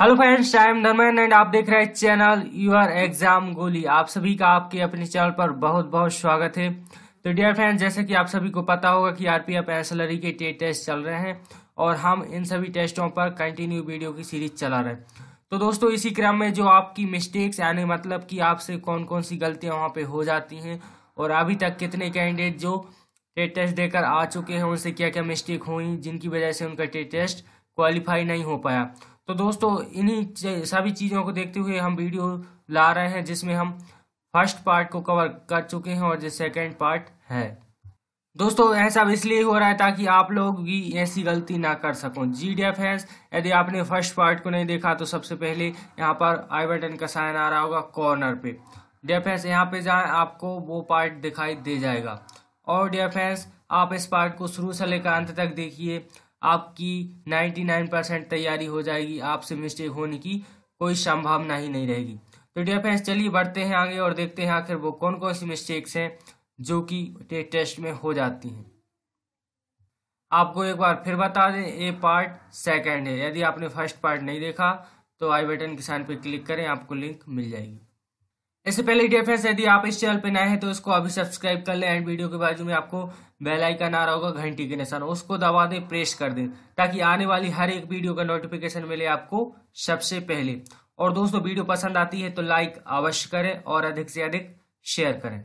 hello friends I am Dharmendra and आप देख रहे हैं चैनल यूर एग्जाम गोली आप सभी का आपके अपने चैनल पर बहुत बहुत स्वागत है तो डियर फ्रेंड्स जैसे कि आप सभी को पता होगा कि आर पी एफ के टेट टेस्ट चल रहे हैं और हम इन सभी टेस्टों पर कंटिन्यू वीडियो की सीरीज चला रहे हैं तो दोस्तों इसी क्रम में जो आपकी मिस्टेक्स यानी मतलब कि आपसे कौन कौन सी गलतियाँ वहाँ पर हो जाती हैं और अभी तक कितने कैंडिडेट जो टेट टेस्ट देकर आ चुके हैं उनसे क्या क्या मिस्टेक हुई जिनकी वजह से उनका टेट टेस्ट क्वालिफाई नहीं हो पाया तो दोस्तों इन्हीं सभी चीज़ों को देखते हुए हम वीडियो ला रहे हैं जिसमें हम फर्स्ट पार्ट को कवर कर चुके हैं और जो सेकेंड पार्ट है दोस्तों ऐसा इसलिए हो रहा है ताकि आप लोग भी ऐसी गलती ना कर सको जी डी एफ यदि आपने फर्स्ट पार्ट को नहीं देखा तो सबसे पहले यहाँ पर आई बटन का साइन आ रहा होगा कॉर्नर पे डेफेंस यहाँ पे जाए आपको वो पार्ट दिखाई दे जाएगा और डेफेंस आप इस पार्ट को शुरू से लेकर अंत तक देखिए आपकी 99 परसेंट तैयारी हो जाएगी आपसे मिस्टेक होने की कोई संभावना ही नहीं रहेगी तो डियर फ्रेंड्स चलिए बढ़ते हैं आगे और देखते हैं आखिर वो कौन कौन सी मिस्टेक्स हैं जो कि टेस्ट में हो जाती हैं आपको एक बार फिर बता दें ए पार्ट सेकेंड है यदि आपने फर्स्ट पार्ट नहीं देखा तो आई बटन किसान पर क्लिक करें आपको लिंक मिल जाएगी इससे पहले डियर e यदि आप इस चैनल पर नए हैं तो इसको अभी सब्सक्राइब कर लें एंड वीडियो के बाजू में आपको बेल आइकन आ रहा होगा घंटी के निशान उसको दबा दें प्रेस कर दें ताकि आने वाली हर एक वीडियो का नोटिफिकेशन मिले आपको सबसे पहले और दोस्तों वीडियो पसंद आती है तो लाइक अवश्य करें और अधिक से अधिक शेयर करें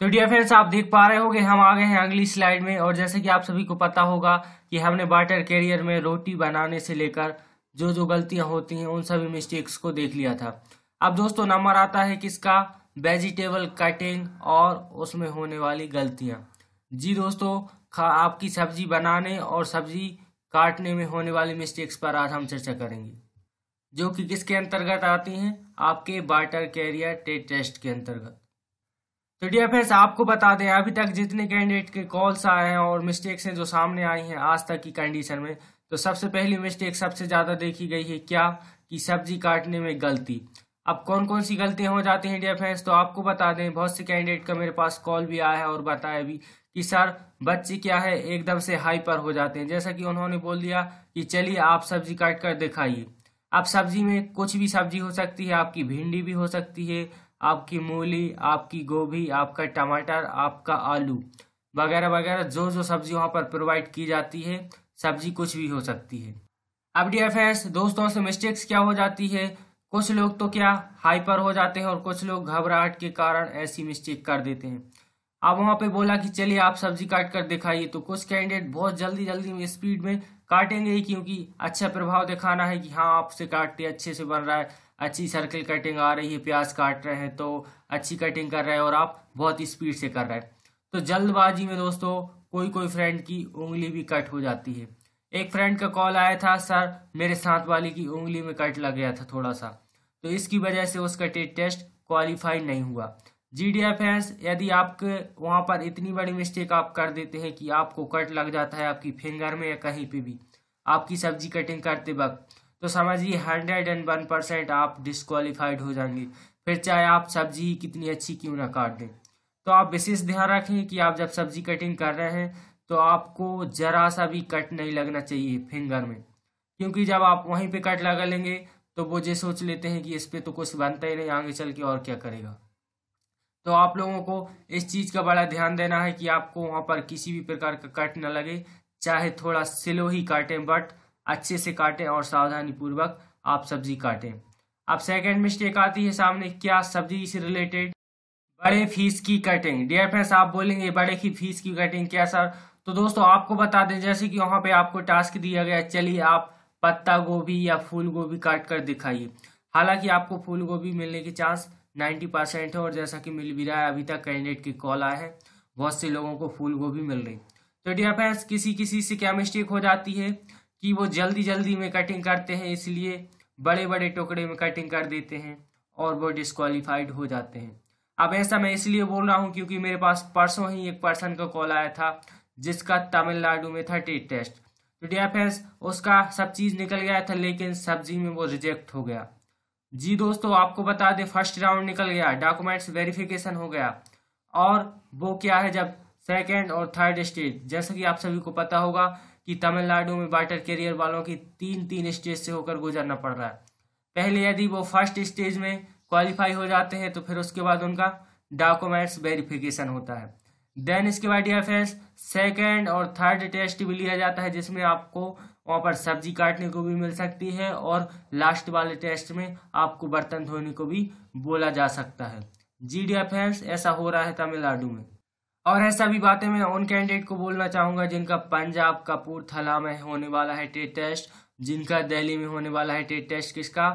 तो डियर e आप देख पा रहे होंगे हम आ गए हैं अगली स्लाइड में और जैसे कि आप सभी को पता होगा कि हमने बाटर कैरियर में रोटी बनाने से लेकर जो जो गलतियां होती हैं उन सभी मिस्टेक्स को देख लिया था अब दोस्तों नंबर आता है किसका वेजिटेबल कटिंग और उसमें होने वाली गलतियां जी दोस्तों आपकी सब्जी बनाने और सब्जी काटने में होने वाली मिस्टेक्स पर आज हम चर्चा करेंगे जो कि किसके अंतर्गत आती हैं आपके बाटर कैरियर टेट टेस्ट के अंतर्गत तो डिया फ्रेंड्स आपको बता दें अभी तक जितने कैंडिडेट के कॉल्स आए हैं और मिस्टेक्स हैं जो सामने आई हैं आज तक की कंडीशन में तो सबसे पहली मिस्टेक सबसे ज़्यादा देखी गई है क्या कि सब्जी काटने में गलती अब कौन कौन सी गलतियां हो जाती हैं डियर फ्रेंड्स तो आपको बता दें बहुत से कैंडिडेट का मेरे पास कॉल भी आया है और बताया भी कि सर बच्चे क्या है एकदम से हाई पर हो जाते हैं जैसा कि उन्होंने बोल दिया कि चलिए आप सब्जी काट कर दिखाइए आप सब्जी में कुछ भी सब्जी हो सकती है आपकी भिंडी भी हो सकती है आपकी मूली आपकी गोभी आपका टमाटर आपका आलू वगैरह वगैरह जो जो सब्जी वहाँ पर प्रोवाइड की जाती है सब्जी कुछ भी हो सकती है अब एफ फ्रेंड्स दोस्तों से मिस्टेक्स क्या हो जाती है कुछ लोग तो क्या हाइपर हो जाते हैं और कुछ लोग घबराहट के कारण ऐसी मिस्टेक कर देते हैं अब वहां पे बोला कि चलिए आप सब्जी काट कर दिखाइए तो कुछ कैंडिडेट बहुत जल्दी जल्दी में स्पीड में काटेंगे क्योंकि अच्छा प्रभाव दिखाना है कि हाँ आपसे काटते अच्छे से बन रहा है अच्छी सर्कल कटिंग आ रही है प्याज काट रहे हैं तो अच्छी कटिंग कर रहे हैं और आप बहुत स्पीड से कर रहे हैं तो जल्दबाजी में दोस्तों कोई कोई फ्रेंड की उंगली भी कट हो जाती है एक फ्रेंड का कॉल आया था सर मेरे साथ वाली की उंगली में कट लग गया था थोड़ा सा तो इसकी वजह से उसका टेट टेस्ट क्वालिफाई नहीं हुआ जी डी एफ यदि आपके वहाँ पर इतनी बड़ी मिस्टेक आप कर देते हैं कि आपको कट लग जाता है आपकी फिंगर में या कहीं पे भी आपकी सब्जी कटिंग करते वक्त तो समझिए हंड्रेड एंड वन परसेंट आप डिसक्वालीफाइड हो जाएंगे फिर चाहे आप सब्जी कितनी अच्छी क्यों ना काट दें तो आप विशेष ध्यान रखें कि आप जब सब्जी कटिंग कर रहे हैं तो आपको जरा सा भी कट नहीं लगना चाहिए फिंगर में क्योंकि जब आप वहीं पे कट लगा लेंगे तो वो ये सोच लेते हैं कि इस पर तो कुछ बनता ही नहीं आगे चल के और क्या करेगा तो आप लोगों को इस चीज़ का बड़ा ध्यान देना है कि आपको वहाँ पर किसी भी प्रकार का कट ना लगे चाहे थोड़ा स्लो ही काटें बट अच्छे से काटें और सावधानी पूर्वक आप सब्जी काटें अब सेकेंड मिस्टेक आती है सामने क्या सब्जी से रिलेटेड बड़े फीस की कटिंग डियर फ्रेंड्स आप बोलेंगे बड़े की फीस की कटिंग क्या सर तो दोस्तों आपको बता दें जैसे कि वहां पे आपको टास्क दिया गया चलिए आप पत्ता गोभी या फूल गोभी काट कर दिखाइए हालांकि आपको फूल गोभी मिलने के चांस 90 परसेंट है और जैसा कि मिल भी रहा है अभी तक कैंडिडेट की कॉल आए हैं बहुत से लोगों को फूल गोभी मिल रही तो डियर फ्रेंड्स किसी किसी से क्या मिस्टेक हो जाती है कि वो जल्दी जल्दी में कटिंग करते हैं इसलिए बड़े बड़े टुकड़े में कटिंग कर देते हैं और वो डिस्कालीफाइड हो जाते हैं अब ऐसा मैं इसलिए बोल रहा हूँ क्योंकि मेरे पास परसों ही एक पर्सन का कॉल आया था जिसका तमिलनाडु में था टेस्ट तो डिया फ्रेंड्स उसका सब चीज निकल गया था लेकिन सब्जी में वो रिजेक्ट हो गया जी दोस्तों आपको बता दें फर्स्ट राउंड निकल गया डॉक्यूमेंट्स वेरिफिकेशन हो गया और वो क्या है जब सेकेंड और थर्ड स्टेज जैसा कि आप सभी को पता होगा कि तमिलनाडु में बाटर कैरियर वालों की तीन तीन स्टेज से होकर गुजरना पड़ रहा है पहले यदि वो फर्स्ट स्टेज में क्वालिफाई हो जाते हैं तो फिर उसके बाद उनका डॉक्यूमेंट्स वेरिफिकेशन होता है देन इसके बाद डियर फ्रेंड्स सेकेंड और थर्ड टेस्ट भी लिया जाता है जिसमें आपको वहाँ पर सब्जी काटने को भी मिल सकती है और लास्ट वाले टेस्ट में आपको बर्तन धोने को भी बोला जा सकता है जी डी एफ ऐसा हो रहा है तमिलनाडु में और ऐसा भी बातें मैं उन कैंडिडेट को बोलना चाहूँगा जिनका पंजाब थला में होने वाला है टेट टेस्ट जिनका दिल्ली में होने वाला है टेट टेस्ट किसका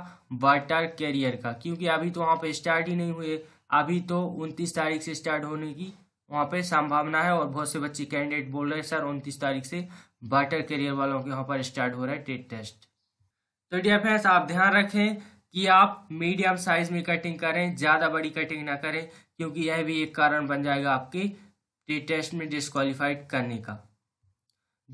वाटर कैरियर का क्योंकि अभी तो वहाँ पर स्टार्ट ही नहीं हुए अभी तो उनतीस तारीख से स्टार्ट होने की वहाँ पे संभावना है और बहुत से बच्चे कैंडिडेट बोल रहे हैं सर उनतीस तारीख से बाटर करियर वालों के यहाँ पर स्टार्ट हो रहा है टेट टेस्ट तो डियर फ्रेंड्स आप ध्यान रखें कि आप मीडियम साइज में कटिंग करें ज़्यादा बड़ी कटिंग ना करें क्योंकि यह भी एक कारण बन जाएगा आपके टेट टेस्ट में डिस्कालीफाइड करने का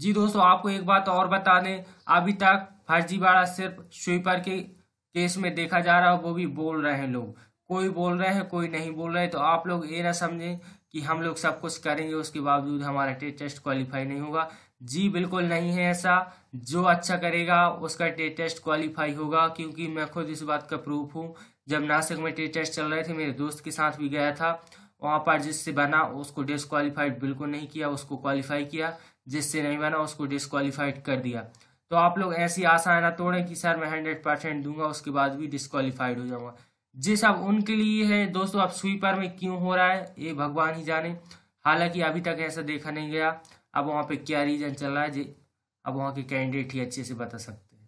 जी दोस्तों आपको एक बात और बता दें अभी तक फर्जीवाड़ा सिर्फ स्वीपर के केस में देखा जा रहा है वो भी बोल रहे हैं लोग कोई बोल रहा है कोई नहीं बोल रहा है तो आप लोग ये ना समझें कि हम लोग सब कुछ करेंगे उसके बावजूद हमारा टेस्ट क्वालिफाई नहीं होगा जी बिल्कुल नहीं है ऐसा जो अच्छा करेगा उसका टेस्ट क्वालिफाई होगा क्योंकि मैं खुद इस बात का प्रूफ हूँ जब नासिक में टेस्ट चल रहे थे मेरे दोस्त के साथ भी गया था वहाँ पर जिससे बना उसको डिसक्वालीफाइड बिल्कुल नहीं किया उसको क्वालिफाई किया जिससे नहीं बना उसको डिसक्वालीफाइड कर दिया तो आप लोग ऐसी आशाएं ना तोड़ें कि सर मैं हंड्रेड परसेंट दूंगा उसके बाद भी डिसक्वालीफाइड हो जाऊंगा जी साहब उनके लिए है दोस्तों अब स्वीपर में क्यों हो रहा है ये भगवान ही जाने हालांकि अभी तक ऐसा देखा नहीं गया अब वहाँ पे क्या रीजन चल रहा है जी अब वहाँ के कैंडिडेट ही अच्छे से बता सकते हैं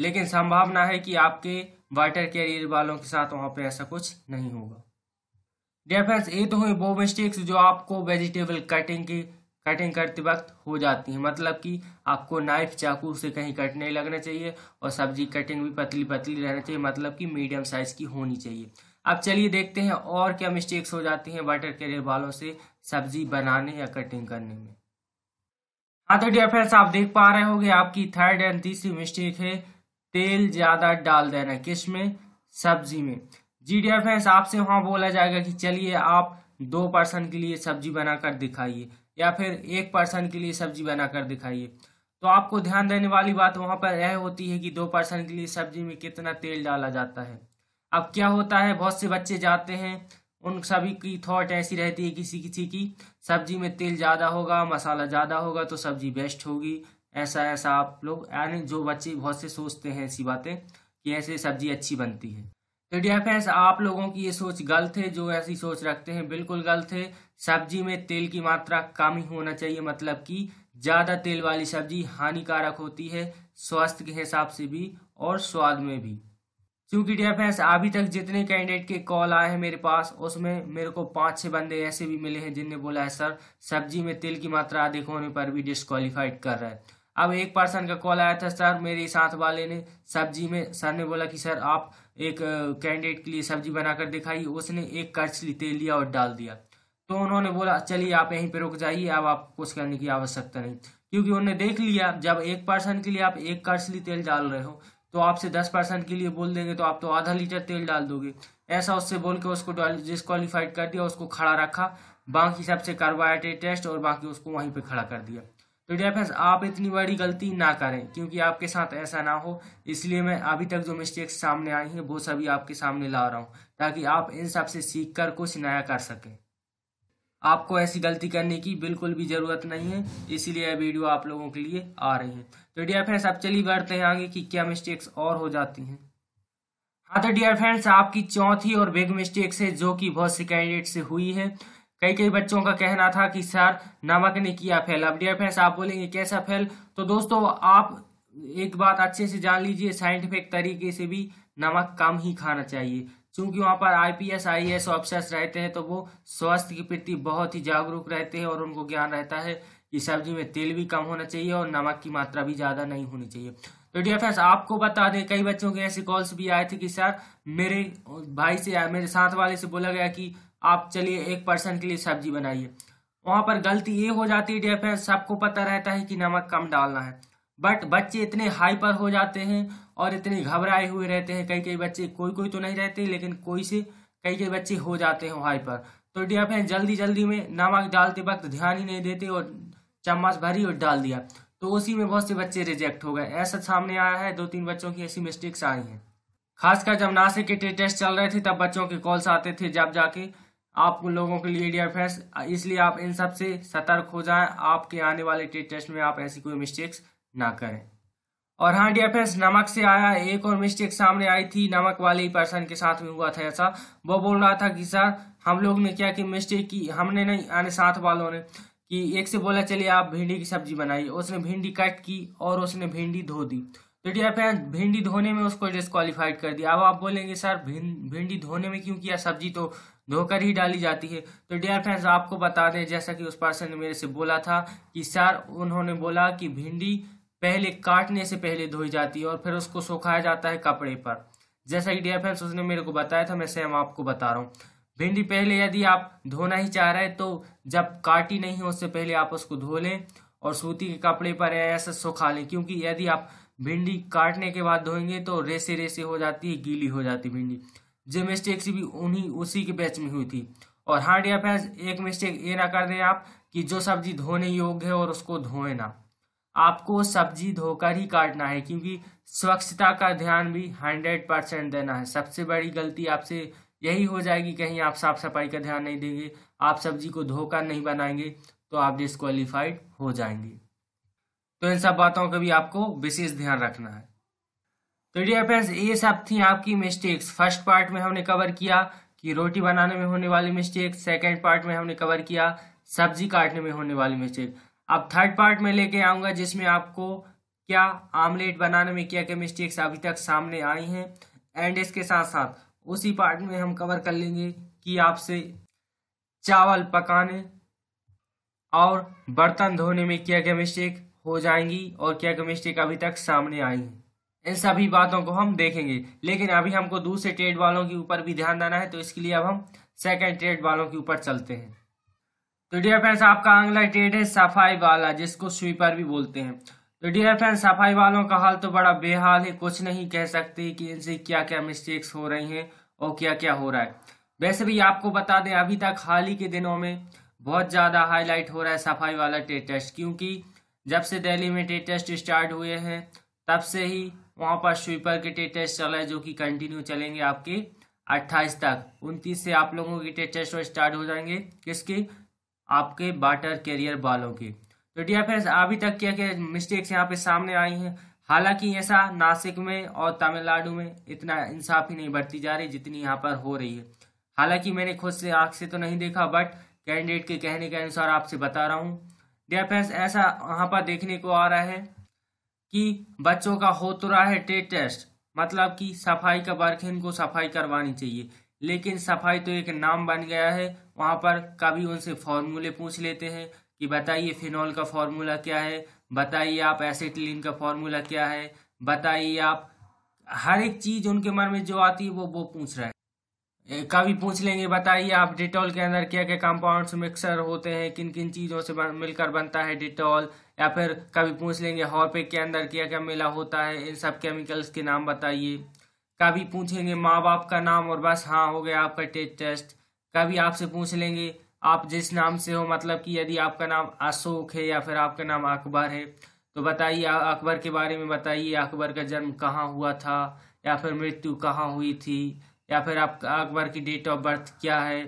लेकिन संभावना है कि आपके वाटर कैरियर वालों के साथ वहाँ पे ऐसा कुछ नहीं होगा डेफेंस ये तो हुई वो मिस्टेक्स जो आपको वेजिटेबल कटिंग की कटिंग करते वक्त हो जाती है मतलब कि आपको नाइफ चाकू से कहीं कट नहीं लगना चाहिए और सब्जी कटिंग भी पतली पतली रहना चाहिए मतलब कि मीडियम साइज की होनी चाहिए अब चलिए देखते हैं और क्या मिस्टेक्स हो जाती हैं बटर कैरियर बालों से सब्जी बनाने या कटिंग करने में हाँ तो डियर फ्रेंड्स आप देख पा रहे हो आपकी थर्ड एंड तीसरी मिस्टेक है तेल ज़्यादा डाल देना किस में सब्जी में जी डियर फ्रेंड्स आपसे वहां बोला जाएगा कि चलिए आप दो पर्सन के लिए सब्जी बनाकर दिखाइए या फिर एक पर्सन के लिए सब्जी बनाकर दिखाइए तो आपको ध्यान देने वाली बात वहाँ पर यह होती है कि दो पर्सन के लिए सब्जी में कितना तेल डाला जाता है अब क्या होता है बहुत से बच्चे जाते हैं उन सभी की थॉट ऐसी रहती है किसी किसी की सब्जी में तेल ज़्यादा होगा मसाला ज़्यादा होगा तो सब्जी बेस्ट होगी ऐसा ऐसा आप लोग यानी जो बच्चे बहुत से सोचते हैं ऐसी बातें कि ऐसे सब्जी अच्छी बनती है तो डियर फ्रेंड्स आप लोगों की ये सोच गलत है जो ऐसी सोच रखते हैं बिल्कुल गलत है सब्जी में तेल की मात्रा कम ही होना चाहिए मतलब कि ज़्यादा तेल वाली सब्जी हानिकारक होती है स्वास्थ्य के हिसाब से भी और स्वाद में भी क्योंकि डियर फ्रेंड्स अभी तक जितने कैंडिडेट के कॉल आए हैं मेरे पास उसमें मेरे को पाँच छः बंदे ऐसे भी मिले हैं जिनने बोला है सर सब्जी में तेल की मात्रा अधिक होने पर भी डिस्कालीफाइड कर रहा है अब एक पर्सन का कॉल आया था सर मेरे साथ वाले ने सब्जी में सर ने बोला कि सर आप एक कैंडिडेट के लिए सब्जी बनाकर दिखाई उसने एक कर्च तेल लिया और डाल दिया तो उन्होंने बोला चलिए आप यहीं पर रुक जाइए अब आप कुछ करने की आवश्यकता नहीं क्योंकि उन्होंने देख लिया जब एक पर्सन के लिए आप एक कर्चली तेल डाल रहे हो तो आपसे दस पर्सन के लिए बोल देंगे तो आप तो आधा लीटर तेल डाल दोगे ऐसा उससे बोल के उसको डिस्कालीफाइड कर दिया उसको खड़ा रखा बाकी सबसे कार्बोहाइड्रेट टेस्ट और बाकी उसको वहीं पर खड़ा कर दिया तो डियर फ्रेंड्स आप इतनी बड़ी गलती ना करें क्योंकि आपके साथ ऐसा ना हो इसलिए मैं अभी तक जो मिस्टेक्स सामने आई हैं वो सभी आपके सामने ला रहा हूँ ताकि आप इन सब से सीख कर कुछ नया कर सकें आपको ऐसी गलती करने की बिल्कुल भी ज़रूरत नहीं है इसीलिए यह वीडियो आप लोगों के लिए आ रही है तो डियर फ्रेंड्स आप चलिए बढ़ते हैं आगे कि क्या मिस्टेक्स और हो जाती हैं हाँ तो डियर फ्रेंड्स आपकी चौथी और बिग मिस्टेक्स है जो कि बहुत से कैंडिडेट से हुई है कई कई बच्चों का कहना था कि सर नमक ने किया फेल अब डियर फ्रेंड्स आप बोलेंगे कैसा फेल तो दोस्तों आप एक बात अच्छे से जान लीजिए साइंटिफिक तरीके से भी नमक कम ही खाना चाहिए क्योंकि वहाँ पर आईपीएस आईएएस ऑफिसर्स रहते हैं तो वो स्वास्थ्य के प्रति बहुत ही जागरूक रहते हैं और उनको ज्ञान रहता है कि सब्जी में तेल भी कम होना चाहिए और नमक की मात्रा भी ज़्यादा नहीं होनी चाहिए तो डियर फ्रेंड्स आपको बता दें कई बच्चों के ऐसे कॉल्स भी आए थे कि सर मेरे भाई से मेरे साथ वाले से बोला गया कि आप चलिए एक पर्सन के लिए सब्जी बनाइए वहां पर गलती ये हो जाती है डेयर फ्रेंड सबको पता रहता है कि नमक कम डालना है बट बच्चे इतने हाइपर हो जाते हैं और इतने घबराए हुए रहते हैं कई कई बच्चे कोई कोई तो नहीं रहते लेकिन कोई से कई कई बच्चे हो जाते हैं हाइपर तो डेयर फ्रेंड जल्दी जल्दी में नमक डालते वक्त ध्यान ही नहीं देते और चम्मच भरी और डाल दिया तो उसी में बहुत से बच्चे रिजेक्ट हो गए ऐसा सामने आया है दो तीन बच्चों की ऐसी मिस्टेक्स आई हैं खासकर जब नासिक के टेस्ट चल रहे थे तब बच्चों के कॉल्स आते थे जब जाके आप लोगों के लिए डियर फ्रेंड्स इसलिए आप इन सब से सतर्क हो जाएं आपके आने वाले टेट टेस्ट में आप ऐसी कोई मिस्टेक्स ना करें और हाँ डियर फ्रेंड्स नमक से आया एक और मिस्टेक सामने आई थी नमक वाले पर्सन के साथ में हुआ था ऐसा वो बोल रहा था कि सर हम लोग ने क्या कि मिस्टेक की हमने नहीं आने साथ वालों ने कि एक से बोला चलिए आप भिंडी की सब्जी बनाइए उसने भिंडी कट की और उसने भिंडी धो दी डियर तो फ्रेंड भिंडी धोने में उसको डिस्कालीफाइड कर दिया अब आप बोलेंगे सर भिंडी धोने में क्यों किया सब्जी तो धोकर ही डाली जाती है तो डियर फ्रेंड्स आपको बता दें जैसा कि उस पर्सन ने मेरे से बोला था कि सर उन्होंने बोला कि भिंडी पहले काटने से पहले धोई जाती है और फिर उसको सुखाया जाता है कपड़े पर जैसा कि डियर फ्रेंड्स उसने मेरे को बताया था मैं सेम आपको बता रहा हूँ भिंडी पहले यदि आप धोना ही चाह रहे हैं तो जब काटी नहीं हो उससे पहले आप उसको धो लें और सूती के कपड़े पर ऐसे सुखा लें क्योंकि यदि आप भिंडी काटने के बाद धोएंगे तो रेसे रेसे हो जाती है गीली हो जाती भिंडी जो मिस्टेक्स भी उन्हीं उसी के बैच में हुई थी और हाँ डिया फैंस एक मिस्टेक ये ना कर दें आप कि जो सब्जी धोने योग्य है और उसको धोए ना आपको सब्जी धोकर ही काटना है क्योंकि स्वच्छता का ध्यान भी हंड्रेड परसेंट देना है सबसे बड़ी गलती आपसे यही हो जाएगी कहीं आप साफ सफाई का ध्यान नहीं देंगे आप सब्जी को धोकर नहीं बनाएंगे तो आप डिस्कालीफाइड हो जाएंगे तो इन सब बातों का भी आपको विशेष ध्यान रखना है तो डियर फ्रेंड्स ये सब थी आपकी मिस्टेक्स फर्स्ट पार्ट में हमने कवर किया कि रोटी बनाने में होने वाली मिस्टेक सेकेंड पार्ट में हमने कवर किया सब्जी काटने में होने वाली मिस्टेक अब थर्ड पार्ट में लेके आऊंगा जिसमें आपको क्या आमलेट बनाने में क्या क्या मिस्टेक्स अभी तक सामने आई हैं एंड इसके साथ साथ उसी पार्ट में हम कवर कर लेंगे कि आपसे चावल पकाने और बर्तन धोने में क्या क्या मिस्टेक हो जाएंगी और क्या केमिस्ट्री मिस्टेक अभी तक सामने आई है इन सभी बातों को हम देखेंगे लेकिन अभी हमको दूसरे ट्रेड वालों के ऊपर भी ध्यान देना है तो इसके लिए अब हम सेकेंड ट्रेड वालों के ऊपर चलते हैं तो डियर फ्रेंड्स आपका अगला ट्रेड है सफाई वाला जिसको स्वीपर भी बोलते हैं तो डियर फ्रेंड्स सफाई वालों का हाल तो बड़ा बेहाल है कुछ नहीं कह सकते कि इनसे क्या क्या मिस्टेक्स हो रही हैं और क्या क्या हो रहा है वैसे भी आपको बता दें अभी तक हाल ही के दिनों में बहुत ज़्यादा हाईलाइट हो रहा है सफाई वाला ट्रेड टेस्ट क्योंकि जब से दिल्ली में टे टेस्ट स्टार्ट हुए हैं तब से ही वहाँ पर स्वीपर के टे टेस्ट चल रहे जो कि कंटिन्यू चलेंगे आपके अट्ठाईस तक उनतीस से आप लोगों के टे टेस्ट स्टार्ट हो जाएंगे किसके आपके बाटर कैरियर बालों के तो डियर फ्रेंड्स अभी तक क्या क्या मिस्टेक्स यहाँ पे सामने आई हैं हालांकि ऐसा नासिक में और तमिलनाडु में इतना इंसाफ ही नहीं बढ़ती जा रही जितनी यहाँ पर हो रही है हालांकि मैंने खुद से आँख से तो नहीं देखा बट कैंडिडेट के कहने के अनुसार आपसे बता रहा हूँ डियर फ्रेंड्स ऐसा यहाँ पर देखने को आ रहा है कि बच्चों का हो तो रहा है टेट टेस्ट मतलब कि सफाई का वर्क है इनको सफाई करवानी चाहिए लेकिन सफाई तो एक नाम बन गया है वहां पर कभी उनसे फॉर्मूले पूछ लेते हैं कि बताइए फिनॉल का फॉर्मूला क्या है बताइए आप एसिटिलीन का फॉर्मूला क्या है बताइए आप हर एक चीज़ उनके मन में जो आती है वो वो पूछ रहा है का भी पूछ लेंगे बताइए आप डिटॉल के अंदर क्या क्या कंपाउंड्स मिक्सर होते हैं किन किन चीज़ों से बन, मिलकर बनता है डिटॉल या फिर कभी पूछ लेंगे हॉर्पिक के अंदर क्या क्या मिला होता है इन सब केमिकल्स के नाम बताइए कभी पूछेंगे माँ बाप का नाम और बस हाँ हो गया आपका टेट टेस्ट कभी आपसे पूछ लेंगे आप जिस नाम से हो मतलब कि यदि आपका नाम अशोक है या फिर आपका नाम अकबर है तो बताइए अकबर के बारे में बताइए अकबर का जन्म कहाँ हुआ था या फिर मृत्यु कहाँ हुई थी या फिर आपका अकबर की डेट ऑफ बर्थ क्या है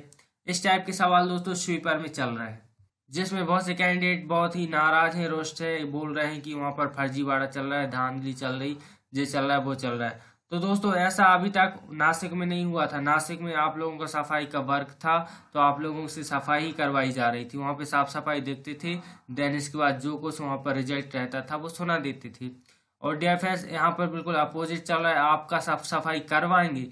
इस टाइप के सवाल दोस्तों स्वीपर में चल रहे हैं जिसमें बहुत से कैंडिडेट बहुत ही नाराज हैं रोस्ट है बोल रहे हैं कि वहाँ पर फर्जीवाड़ा चल रहा है धांधली चल रही जो चल रहा है वो चल रहा है तो दोस्तों ऐसा अभी तक नासिक में नहीं हुआ था नासिक में आप लोगों का सफाई का वर्क था तो आप लोगों से सफाई ही करवाई जा रही थी वहाँ पे साफ सफाई देखते थे देन इसके बाद जो कुछ वहाँ पर रिजल्ट रहता था वो सुना देती थी और डी एफ एस यहाँ पर बिल्कुल अपोजिट चल रहा है आपका साफ सफाई करवाएंगे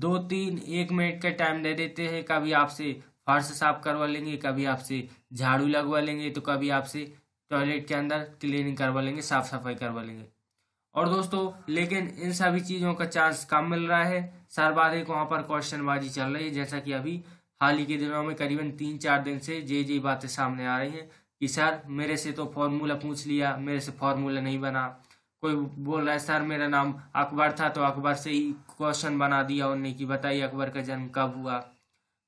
दो तीन एक मिनट का टाइम दे देते हैं कभी आपसे फर्श साफ करवा लेंगे कभी आपसे झाड़ू लगवा लेंगे तो कभी आपसे टॉयलेट के अंदर क्लीनिंग करवा लेंगे साफ सफाई करवा लेंगे और दोस्तों लेकिन इन सभी चीज़ों का चांस कम मिल रहा है सर्वाधिक वहाँ पर क्वेश्चनबाजी चल रही है जैसा कि अभी हाल ही के दिनों में करीबन तीन चार दिन से ये जी बातें सामने आ रही हैं कि सर मेरे से तो फॉर्मूला पूछ लिया मेरे से फॉर्मूला नहीं बना कोई बोल रहा है सर मेरा नाम अकबर था तो अकबर से ही क्वेश्चन बना दिया उनने कि बताइए अकबर का जन्म कब हुआ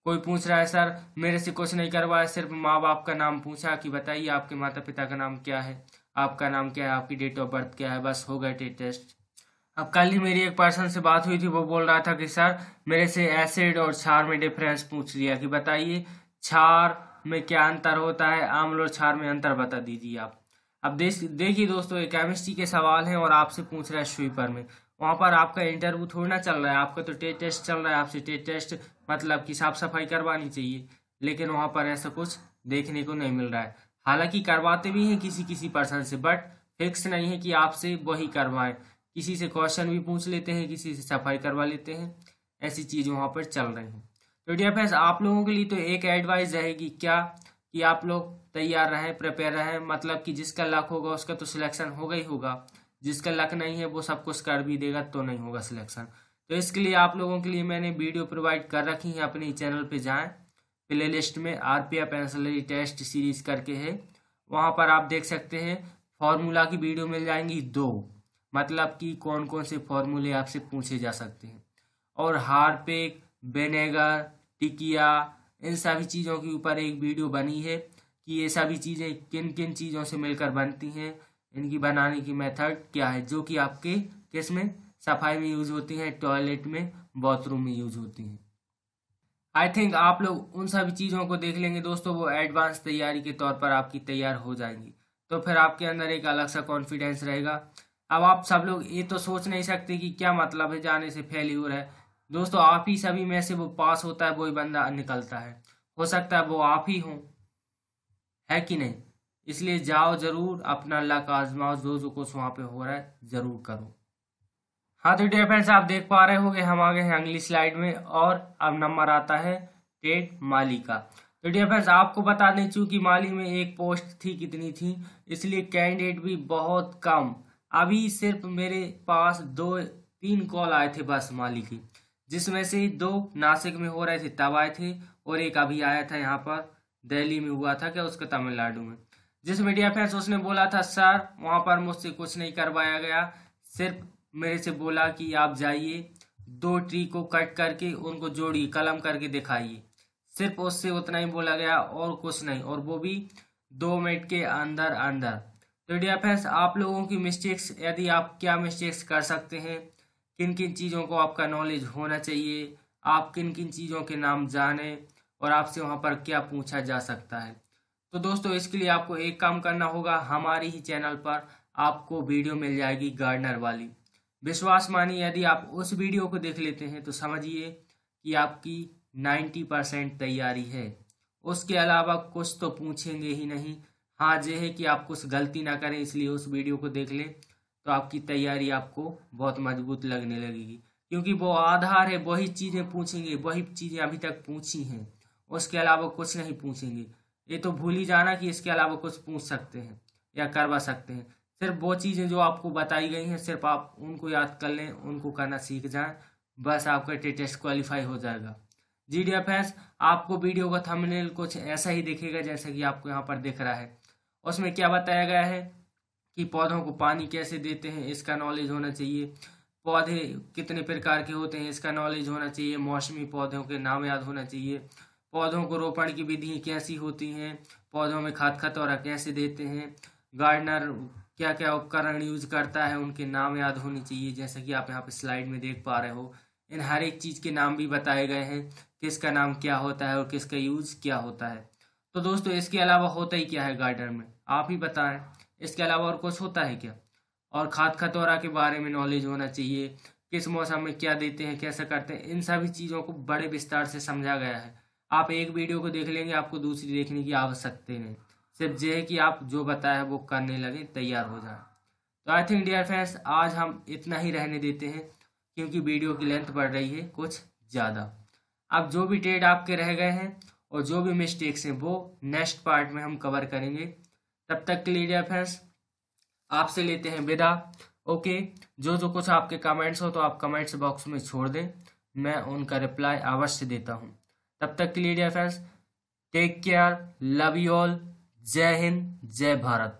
कोई पूछ रहा है सर मेरे से कुछ नहीं करवाया सिर्फ माँ बाप का नाम पूछा कि बताइए आपके माता पिता का नाम क्या है आपका नाम क्या है आपकी डेट ऑफ बर्थ क्या है बस हो गए टेस्ट अब कल ही मेरी एक पर्सन से बात हुई थी वो बोल रहा था कि सर मेरे से एसिड और छार में डिफरेंस पूछ लिया कि बताइए छार में क्या अंतर होता है आम्ल और छार में अंतर बता दीजिए आप अब देखिए दोस्तों ये केमिस्ट्री के सवाल हैं और आपसे पूछ रहा है स्वीपर में वहाँ पर आपका इंटरव्यू थोड़ी ना चल रहा है आपका तो टेट टेस्ट चल रहा है आपसे टेट टेस्ट मतलब कि साफ सफाई करवानी चाहिए लेकिन वहाँ पर ऐसा कुछ देखने को नहीं मिल रहा है हालांकि करवाते भी हैं किसी किसी पर्सन से बट फिक्स नहीं है कि आपसे वही करवाएं किसी से क्वेश्चन भी पूछ लेते हैं किसी से सफाई करवा लेते हैं ऐसी चीज़ वहाँ पर चल रही है तो डी आप लोगों के लिए तो एक एडवाइस रहेगी क्या कि आप लोग तैयार रहें प्रिपेयर रहें मतलब कि जिसका लक होगा उसका तो सिलेक्शन होगा ही होगा जिसका लक नहीं है वो सब कुछ कर भी देगा तो नहीं होगा सिलेक्शन तो इसके लिए आप लोगों के लिए मैंने वीडियो प्रोवाइड कर रखी है अपने चैनल पे जाएं प्ले लिस्ट में R P R ancillary test series करके है वहाँ पर आप देख सकते हैं फॉर्मूला की वीडियो मिल जाएंगी दो मतलब कि कौन कौन से फॉर्मूले आपसे पूछे जा सकते हैं और हार्पिक बेनेगर टिकिया इन सभी चीज़ों के ऊपर एक वीडियो बनी है कि ये सभी चीज़ें किन किन चीज़ों से मिलकर बनती हैं इनकी बनाने की मेथड क्या है जो कि आपके किस में सफाई में यूज होती हैं टॉयलेट में बाथरूम में यूज होती हैं आई थिंक आप लोग उन सभी चीज़ों को देख लेंगे दोस्तों वो एडवांस तैयारी के तौर पर आपकी तैयार हो जाएंगी तो फिर आपके अंदर एक अलग सा कॉन्फिडेंस रहेगा अब आप सब लोग ये तो सोच नहीं सकते कि क्या मतलब है जाने से फेल्यूर है दोस्तों आप ही सभी में से वो पास होता है वो बंदा निकलता है हो सकता है वो आप ही हो है कि नहीं इसलिए जाओ जरूर अपना अल्लाह का आजमाओ जो जो कुछ वहां पे हो रहा है जरूर करो हाँ तो डेयर फ्रेंड्स आप देख पा रहे गए हम आ गए हैं अगली स्लाइड में और अब नंबर आता है ट्रेड माली का तो डेयर फ्रेंड्स आपको बता दें चूंकि माली में एक पोस्ट थी कितनी थी इसलिए कैंडिडेट भी बहुत कम अभी सिर्फ मेरे पास दो तीन कॉल आए थे बस माली की जिसमें से दो नासिक में हो रहे थे तब आए थे और एक अभी आया था यहाँ पर दिल्ली में हुआ था क्या उसके तमिलनाडु में जिस मीडिया फैंस उसने बोला था सर वहाँ पर मुझसे कुछ नहीं करवाया गया सिर्फ मेरे से बोला कि आप जाइए दो ट्री को कट करके उनको जोड़िए कलम करके दिखाइए सिर्फ उससे उतना ही बोला गया और कुछ नहीं और वो भी दो मिनट के अंदर अंदर तो डियर फ्रेंड्स आप लोगों की मिस्टेक्स यदि आप क्या मिस्टेक्स कर सकते हैं किन किन चीज़ों को आपका नॉलेज होना चाहिए आप किन किन चीज़ों के नाम जाने और आपसे वहाँ पर क्या पूछा जा सकता है तो दोस्तों इसके लिए आपको एक काम करना होगा हमारी ही चैनल पर आपको वीडियो मिल जाएगी गार्डनर वाली विश्वास मानिए यदि आप उस वीडियो को देख लेते हैं तो समझिए कि आपकी 90 परसेंट तैयारी है उसके अलावा कुछ तो पूछेंगे ही नहीं हाँ जे है कि आप कुछ गलती ना करें इसलिए उस वीडियो को देख लें तो आपकी तैयारी आपको बहुत मजबूत लगने लगेगी क्योंकि वो आधार है वही चीज़ें पूछेंगे वही चीज़ें अभी तक पूछी हैं उसके अलावा कुछ नहीं पूछेंगे ये तो भूल ही जाना कि इसके अलावा कुछ पूछ सकते हैं या करवा सकते हैं सिर्फ वो चीज़ें जो आपको बताई गई हैं सिर्फ आप उनको याद कर लें उनको करना सीख जाएं बस आपका टेटेस्ट क्वालिफाई हो जाएगा जी डी आपको वीडियो का थंबनेल कुछ ऐसा ही दिखेगा जैसा कि आपको यहाँ पर दिख रहा है उसमें क्या बताया गया है कि पौधों को पानी कैसे देते हैं इसका नॉलेज होना चाहिए पौधे कितने प्रकार के होते हैं इसका नॉलेज होना चाहिए मौसमी पौधों के नाम याद होना चाहिए पौधों को रोपण की विधि कैसी होती हैं पौधों में खाद खतौरा कैसे देते हैं गार्डनर क्या क्या उपकरण यूज करता है उनके नाम याद होने चाहिए जैसा कि आप यहाँ पे स्लाइड में देख पा रहे हो इन हर एक चीज़ के नाम भी बताए गए हैं किसका नाम क्या होता है और किसका यूज क्या होता है तो दोस्तों इसके अलावा होता ही क्या है गार्डन में आप ही बताएं इसके अलावा और कुछ होता है क्या और खाद खतौरा के बारे में नॉलेज होना चाहिए किस मौसम में क्या देते हैं कैसे करते हैं इन सभी चीज़ों को बड़े विस्तार से समझा गया है आप एक वीडियो को देख लेंगे आपको दूसरी देखने की आवश्यकता नहीं सिर्फ ये है कि आप जो बताया वो करने लगे तैयार हो जाए तो आई थिंक डियर फ्रेंड्स आज हम इतना ही रहने देते हैं क्योंकि वीडियो की लेंथ बढ़ रही है कुछ ज़्यादा अब जो भी ट्रेड आपके रह गए हैं और जो भी मिस्टेक्स हैं वो नेक्स्ट पार्ट में हम कवर करेंगे तब तक के लिए फ्रेंड्स आपसे लेते हैं विदा ओके जो जो कुछ आपके कमेंट्स हो तो आप कमेंट्स बॉक्स में छोड़ दें मैं उनका रिप्लाई अवश्य देता हूँ तब तक के लिए friends take care love you all जय हिंद जय भारत